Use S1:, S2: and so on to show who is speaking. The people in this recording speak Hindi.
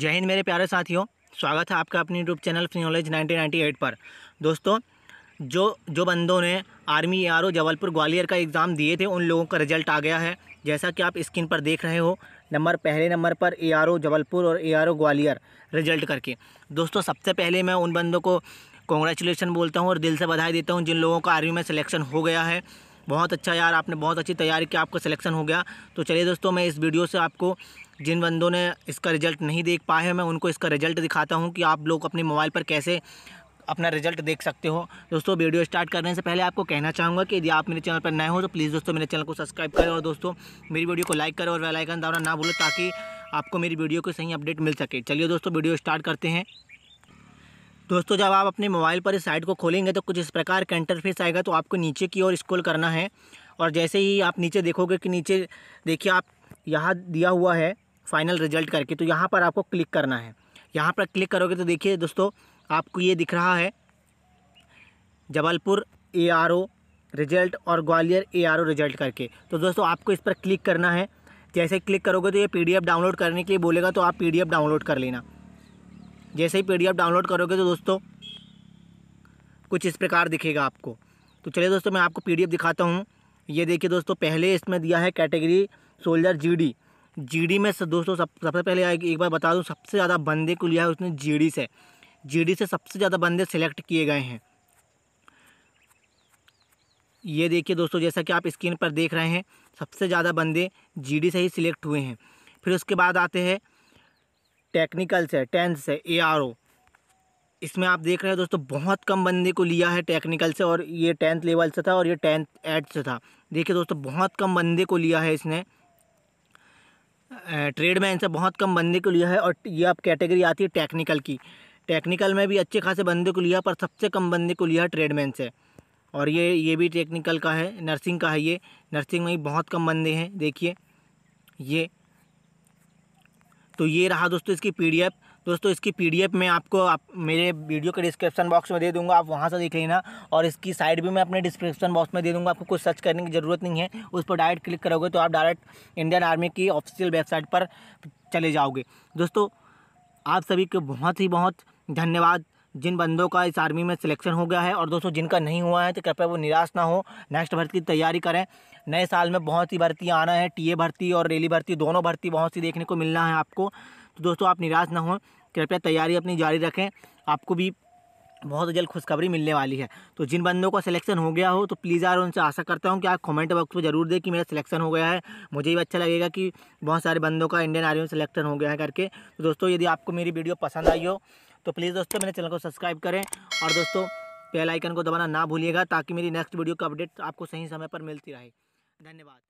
S1: जय हिंद मेरे प्यारे साथियों स्वागत है आपका अपने यूट्यूब चैनल फ्री नॉलेज 1998 पर दोस्तों जो जो बंदों ने आर्मी ए जबलपुर ग्वालियर का एग्ज़ाम दिए थे उन लोगों का रिजल्ट आ गया है जैसा कि आप स्क्रीन पर देख रहे हो नंबर पहले नंबर पर ए जबलपुर और ए ग्वालियर रिजल्ट करके दोस्तों सबसे पहले मैं उन बंदों को कॉन्ग्रेचुलेसन बोलता हूँ और दिल से बधाई देता हूँ जिन लोगों का आर्मी में सिलेक्शन हो गया है बहुत अच्छा यार आपने बहुत अच्छी तैयारी की आपका सिलेक्शन हो गया तो चलिए दोस्तों मैं इस वीडियो से आपको जिन बंदों ने इसका रिज़ल्ट नहीं देख पाए हैं मैं उनको इसका रिज़ल्ट दिखाता हूँ कि आप लोग अपने मोबाइल पर कैसे अपना रिजल्ट देख सकते हो दोस्तों वीडियो स्टार्ट करने से पहले आपको कहना चाहूँगा कि यदि आप मेरे चैनल पर नए हो तो प्लीज़ दोस्तों मेरे चैनल को सब्सक्राइब करें और दोस्तों मेरी वीडियो को लाइक करें और वेलाइकन आइकन दबाना ना भूलें ताकि आपको मेरी वीडियो को सही अपडेट मिल सके चलिए दोस्तों वीडियो स्टार्ट करते हैं दोस्तों जब आप अपने मोबाइल पर इस साइट को खोलेंगे तो कुछ इस प्रकार का इंटरफेस आएगा तो आपको नीचे की ओर स्क्रॉल करना है और जैसे ही आप नीचे देखोगे कि नीचे देखिए आप यहाँ दिया हुआ है फाइनल रिजल्ट करके तो यहाँ पर आपको क्लिक करना है यहाँ पर क्लिक करोगे तो देखिए दोस्तों आपको ये दिख रहा है Jabalpur A R O result और Gwalior A R O result करके तो दोस्तों आपको इस पर क्लिक करना है जैसे क्लिक करोगे तो ये पी डाउनलोड करने के लिए बोलेगा तो आप पी डाउनलोड कर लेना जैसे ही पी डाउनलोड करोगे तो दोस्तों कुछ इस प्रकार दिखेगा आपको तो चलिए दोस्तों मैं आपको पी दिखाता हूँ ये देखिए दोस्तों पहले इसमें दिया है कैटेगरी सोल्जर जी जीडी में दोस्तों सब सबसे पहले एक बार बता दूं सबसे ज़्यादा बंदे को लिया है उसने जीडी से जीडी से सबसे ज़्यादा बंदे सेलेक्ट किए गए हैं ये देखिए दोस्तों जैसा कि आप स्क्रीन पर देख रहे हैं सबसे ज़्यादा बंदे जीडी से ही सिलेक्ट हुए हैं फिर उसके बाद आते हैं टेक्निकल से टेंथ से ए इसमें आप देख रहे हैं दोस्तों बहुत कम बंदे को लिया है टेक्निकल से और ये टेंथ लेवल से था और ये टेंथ एड से था देखिए दोस्तों बहुत कम बंदे को लिया है इसने ट्रेडमैन से बहुत कम बंदे को लिया है और ये अब कैटेगरी आती है टेक्निकल की टेक्निकल में भी अच्छे खासे बंदे को लिया पर सबसे कम बंदे को लिया ट्रेडमैन से और ये ये भी टेक्निकल का है नर्सिंग का है ये नर्सिंग में भी बहुत कम बंदे हैं देखिए ये तो ये रहा दोस्तों इसकी पीडीएफ दोस्तों इसकी पीडीएफ मैं आपको आप मेरे वीडियो के डिस्क्रिप्शन बॉक्स में दे दूंगा आप वहाँ से देख लेना और इसकी साइड भी मैं अपने डिस्क्रिप्शन बॉक्स में दे दूंगा आपको कुछ सर्च करने की ज़रूरत नहीं है उस पर डायरेक्ट क्लिक करोगे तो आप डायरेक्ट इंडियन आर्मी की ऑफिशियल वेबसाइट पर चले जाओगे दोस्तों आप सभी को बहुत ही बहुत धन्यवाद जिन बंदों का इस आर्मी में सिलेक्शन हो गया है और दोस्तों जिनका नहीं हुआ है तो कृपया वो निराश ना हो नेक्स्ट भर्ती की तैयारी करें नए साल में बहुत सी भर्ती आना है टीए भर्ती और रेली भर्ती दोनों भर्ती बहुत सी देखने को मिलना है आपको तो दोस्तों आप निराश ना हो कृपया तैयारी अपनी जारी रखें आपको भी बहुत जल्द खुशखबरी मिलने वाली है तो जिन बंदों का सिलेक्शन हो गया हो तो प्लीज़ यार उनसे आशा करता हूँ कि आप कमेंट बॉक्स में जरूर दें कि मेरा सिलेक्शन हो गया है मुझे भी अच्छा लगेगा कि बहुत सारे बंदों का इंडियन आर्मी में सिलेक्शन हो गया है करके तो दोस्तों यदि आपको मेरी वीडियो पसंद आई हो तो प्लीज़ दोस्तों मेरे चैनल को सब्सक्राइब करें और दोस्तों बेलाइकन को दबाना ना भूलिएगा ताकि मेरी नेक्स्ट वीडियो का अपडेट आपको सही समय पर मिलती रहे धन्यवाद